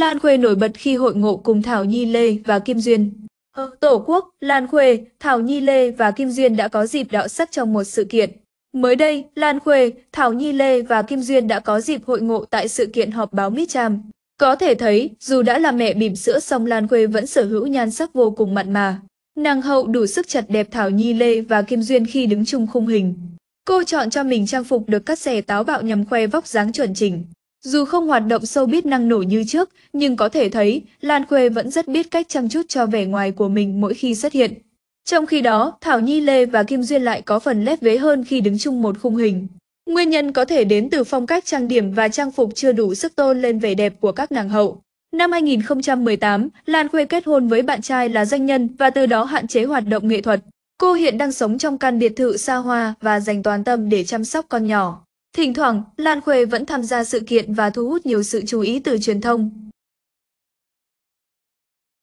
Lan Khuê nổi bật khi hội ngộ cùng Thảo Nhi Lê và Kim Duyên. Ờ, tổ quốc, Lan Khuê, Thảo Nhi Lê và Kim Duyên đã có dịp đạo sắc trong một sự kiện. Mới đây, Lan Khuê, Thảo Nhi Lê và Kim Duyên đã có dịp hội ngộ tại sự kiện họp báo Mít Cham. Có thể thấy, dù đã là mẹ bỉm sữa song Lan Khuê vẫn sở hữu nhan sắc vô cùng mặn mà. Nàng hậu đủ sức chặt đẹp Thảo Nhi Lê và Kim Duyên khi đứng chung khung hình. Cô chọn cho mình trang phục được cắt xẻ táo bạo nhằm khoe vóc dáng chuẩn chỉnh. Dù không hoạt động sâu biết năng nổ như trước, nhưng có thể thấy Lan Khuê vẫn rất biết cách chăm chút cho vẻ ngoài của mình mỗi khi xuất hiện. Trong khi đó, Thảo Nhi Lê và Kim Duyên lại có phần lép vế hơn khi đứng chung một khung hình. Nguyên nhân có thể đến từ phong cách trang điểm và trang phục chưa đủ sức tôn lên vẻ đẹp của các nàng hậu. Năm 2018, Lan Khuê kết hôn với bạn trai là doanh nhân và từ đó hạn chế hoạt động nghệ thuật. Cô hiện đang sống trong căn biệt thự xa hoa và dành toàn tâm để chăm sóc con nhỏ. Thỉnh thoảng, Lan Khuê vẫn tham gia sự kiện và thu hút nhiều sự chú ý từ truyền thông.